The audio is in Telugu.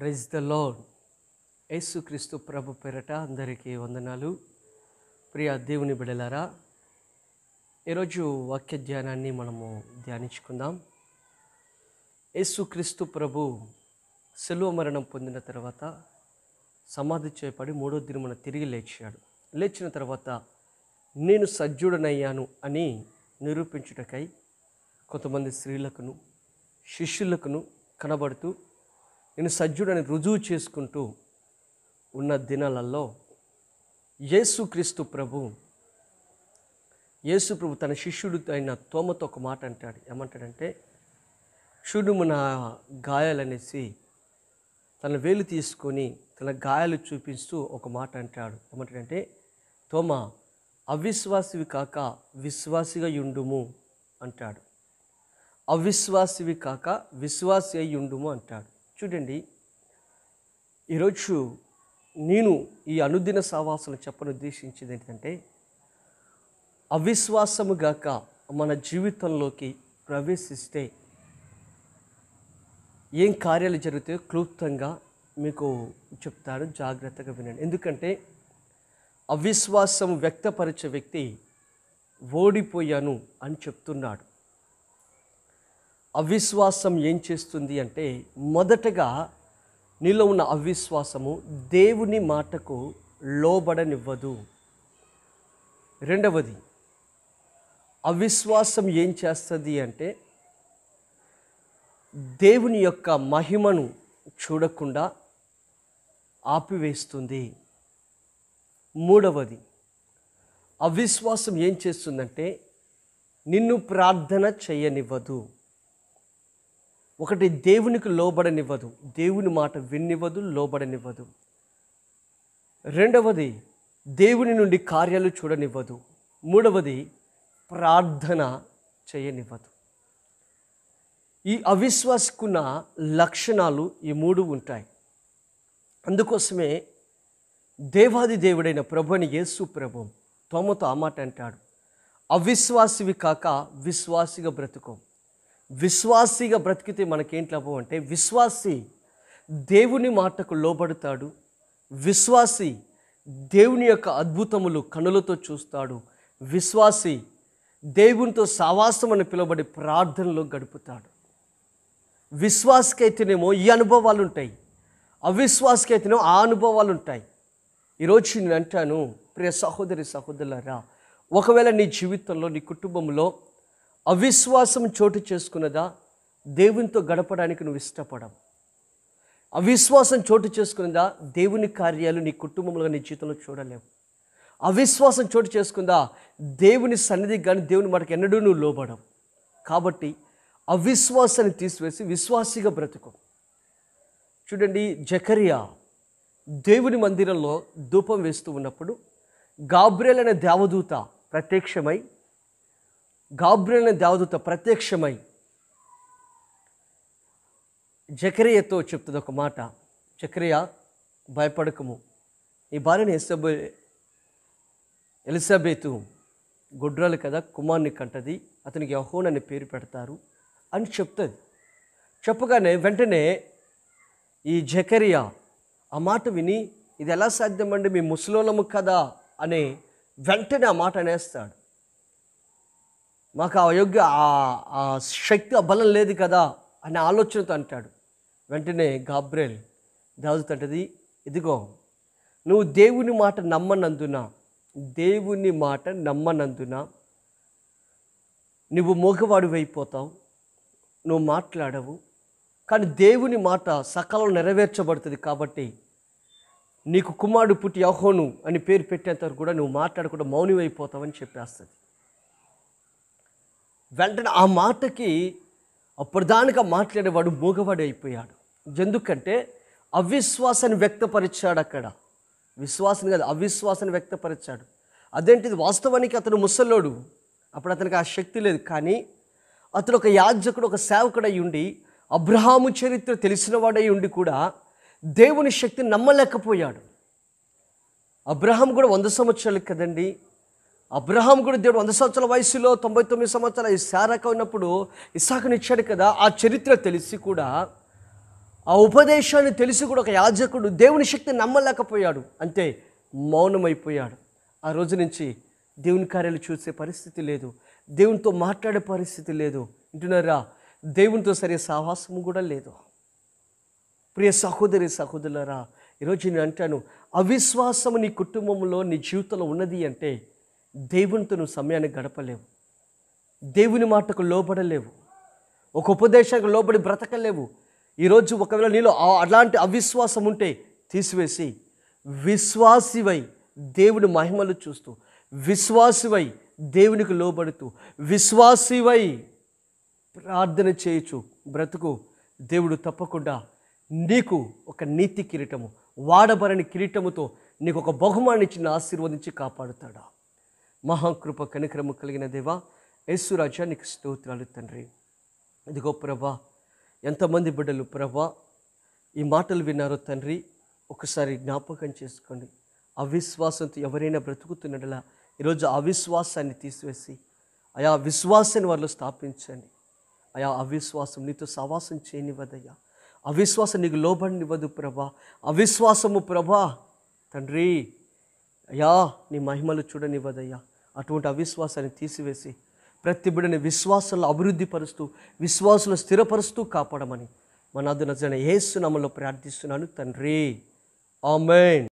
ప్రైజ్ ద లాడ్ యేసుక్రీస్తు ప్రభు పేరట అందరికీ వందనాలు ప్రియ దేవుని బిడలారా ఈరోజు వాక్య ధ్యానాన్ని మనము ధ్యానించుకుందాం యేసుక్రీస్తు ప్రభు సెలవు మరణం పొందిన తర్వాత సమాధి చేపడి మూడో దినమున తిరిగి లేచాడు లేచిన తర్వాత నేను సజ్జుడనయ్యాను అని నిరూపించుటకై కొంతమంది స్త్రీలకును శిష్యులకును కనబడుతూ నేను సజ్జుడని రుజువు చేసుకుంటూ ఉన్న దినాలలో యేసుక్రీస్తు ప్రభు యేసు ప్రభు తన శిష్యుడు అయిన తోమతో ఒక మాట అంటాడు ఏమంటాడంటే షుడుము నా గాయాలనేసి తన వేలు తీసుకొని తన గాయాలు చూపిస్తూ ఒక మాట అంటాడు ఏమంటాడంటే తోమ అవిశ్వాసివి కాక విశ్వాసిగా యుండుము అంటాడు అవిశ్వాసివి కాక విశ్వాసి అయి ఉండుము అంటాడు చూడండి ఈరోజు నేను ఈ అనుదిన సావాసం చెప్పను ఉద్దేశించింది ఏంటంటే గాక మన జీవితంలోకి ప్రవేశిస్తే ఏం కార్యాలు జరుగుతాయో క్లుప్తంగా మీకు చెప్తాను జాగ్రత్తగా వినండి ఎందుకంటే అవిశ్వాసం వ్యక్తపరిచే వ్యక్తి ఓడిపోయాను అని చెప్తున్నాడు అవిశ్వాసం ఏం చేస్తుంది అంటే మొదటగా నీలో ఉన్న అవిశ్వాసము దేవుని మాటకు లోబడనివ్వదు రెండవది అవిశ్వాసం ఏం చేస్తుంది అంటే దేవుని యొక్క మహిమను చూడకుండా ఆపివేస్తుంది మూడవది అవిశ్వాసం ఏం చేస్తుందంటే నిన్ను ప్రార్థన చేయనివ్వదు ఒకటి దేవునికి లోబడనివ్వదు దేవుని మాట విన్నివ్వదు లోబడనివ్వదు రెండవది దేవుని నుండి కార్యాలు చూడనివ్వదు మూడవది ప్రార్థన చేయనివ్వదు ఈ అవిశ్వాసకున్న లక్షణాలు ఈ మూడు ఉంటాయి అందుకోసమే దేవాది దేవుడైన ప్రభుని యేసు ప్రభు తోమతో ఆ మాట అంటాడు అవిశ్వాసివి కాక విశ్వాసిగా బ్రతుకోం విశ్వాసిగా బ్రతికితే మనకేంటి లాభం అంటే విశ్వాసి దేవుని మాటకు లోబడతాడు విశ్వాసి దేవుని యొక్క అద్భుతములు కనులతో చూస్తాడు విశ్వాసి దేవునితో సావాసం అని పిలువబడి ప్రార్థనలో గడుపుతాడు విశ్వాసకైతేనేమో ఈ అనుభవాలు ఉంటాయి అవిశ్వాసకైతేనేమో ఆ అనుభవాలు ఉంటాయి ఈరోజు నేను అంటాను ప్రియ సహోదరి సహోదరులరా ఒకవేళ నీ జీవితంలో నీ కుటుంబంలో అవిశ్వాసం చోటు చేసుకున్నదా దేవునితో గడపడానికి నువ్వు ఇష్టపడవు అవిశ్వాసం చోటు చేసుకున్నదా దేవుని కార్యాలు నీ కుటుంబంలో నీ జీవితంలో చూడలేవు అవిశ్వాసం చోటు చేసుకుందా దేవుని సన్నిధికి కానీ దేవుని మాటకి ఎన్నడూ నువ్వు లోబడవు కాబట్టి అవిశ్వాసాన్ని తీసివేసి విశ్వాసిగా బ్రతుకు చూడండి జకరియా దేవుని మందిరంలో ధూపం వేస్తూ ఉన్నప్పుడు గాబ్రియల్ అనే దేవదూత ప్రత్యక్షమై గాబ్రియల్ దేవదూత ప్రత్యక్షమై జకరియతో చెప్తుంది ఒక మాట చక్రియ భయపడకము ఈ భార్యని ఎలిసబే ఎలిజబెతు గుడ్రాలు కదా కుమార్ని కంటది అతనికి యహోన్ అనే పేరు పెడతారు అని చెప్తుంది చెప్పగానే వెంటనే ఈ జకరియా ఆ మాట విని ఇది ఎలా సాధ్యమండి మీ ముసలోళ్ళము కదా అనే వెంటనే ఆ మాట అనేస్తాడు మాకు ఆ యోగ్య ఆ శక్తి ఆ బలం లేదు కదా అనే ఆలోచనతో అంటాడు వెంటనే గాబ్రేల్ దావుత్ అంటది ఇదిగో నువ్వు దేవుని మాట నమ్మనందున దేవుని మాట నమ్మనందున నువ్వు మోగవాడు అయిపోతావు నువ్వు మాట్లాడవు కానీ దేవుని మాట సకాలం నెరవేర్చబడుతుంది కాబట్టి నీకు కుమారుడు పుట్టి యహోను అని పేరు పెట్టేంత వరకు కూడా నువ్వు మాట్లాడకుండా మౌనమైపోతావని చెప్పేస్తుంది వెంటనే ఆ మాటకి ప్రధానంగా మాట్లాడేవాడు మూగవాడు అయిపోయాడు ఎందుకంటే అవిశ్వాసాన్ని వ్యక్తపరిచాడు అక్కడ విశ్వాసం కాదు అవిశ్వాసాన్ని వ్యక్తపరిచాడు అదేంటిది వాస్తవానికి అతను ముసల్లోడు అప్పుడు అతనికి ఆ శక్తి లేదు కానీ అతను ఒక యాజకుడు ఒక సేవకుడై ఉండి అబ్రహాము చరిత్ర తెలిసినవాడై ఉండి కూడా దేవుని శక్తిని నమ్మలేకపోయాడు అబ్రహాం కూడా వంద సంవత్సరాలు కదండి అబ్రహాం కూడా దేవుడు వంద సంవత్సరాల వయసులో తొంభై తొమ్మిది సంవత్సరాల ఇసారక ఉన్నప్పుడు ఇసాకనిచ్చాడు ఇచ్చాడు కదా ఆ చరిత్ర తెలిసి కూడా ఆ ఉపదేశాన్ని తెలిసి కూడా ఒక యాజకుడు దేవుని శక్తి నమ్మలేకపోయాడు అంతే మౌనమైపోయాడు ఆ రోజు నుంచి దేవుని కార్యాలు చూసే పరిస్థితి లేదు దేవునితో మాట్లాడే పరిస్థితి లేదు వింటున్నారా దేవునితో సరే సాహసము కూడా లేదు ప్రియ సహోదరి సహోదరులరా ఈరోజు నేను అంటాను అవిశ్వాసము నీ కుటుంబంలో నీ జీవితంలో ఉన్నది అంటే దేవునితో నువ్వు సమయాన్ని గడపలేవు దేవుని మాటకు లోబడలేవు ఒక ఉపదేశానికి లోబడి బ్రతకలేవు ఈరోజు ఒకవేళ నీలో అలాంటి అవిశ్వాసం ఉంటే తీసివేసి విశ్వాసివై దేవుని మహిమలు చూస్తూ విశ్వాసివై దేవునికి లోబడుతూ విశ్వాసివై ప్రార్థన చేయొచ్చు బ్రతుకు దేవుడు తప్పకుండా నీకు ఒక నీతి కిరీటము వాడబరని కిరీటముతో నీకు ఒక బహుమానిచ్చిన ఆశీర్వదించి కాపాడుతాడా మహాకృప కనికరము కలిగిన దేవా యేసురాజా నీకు స్తోత్రాలు తండ్రి ఇదిగో ప్రభా ఎంతమంది బిడ్డలు ప్రభా ఈ మాటలు విన్నారో తండ్రి ఒకసారి జ్ఞాపకం చేసుకోండి అవిశ్వాసంతో ఎవరైనా బ్రతుకుతున్నట్లా ఈరోజు అవిశ్వాసాన్ని తీసివేసి ఆయా విశ్వాసాన్ని వారిలో స్థాపించండి ఆయా అవిశ్వాసం నీతో సవాసం చేయనివ్వదయ్యా అవిశ్వాసం నీకు లోబడినివ్వదు ప్రభా అవిశ్వాసము ప్రభా తండ్రి అయ్యా నీ మహిమలు చూడనివ్వదయ్యా అటువంటి అవిశ్వాసాన్ని తీసివేసి ప్రతి బిడ్డని విశ్వాసంలో అభివృద్ధిపరుస్తూ విశ్వాసులు స్థిరపరుస్తూ కాపాడమని మన అదన జన ఏసునామలో ప్రార్థిస్తున్నాను తండ్రి ఆమెన్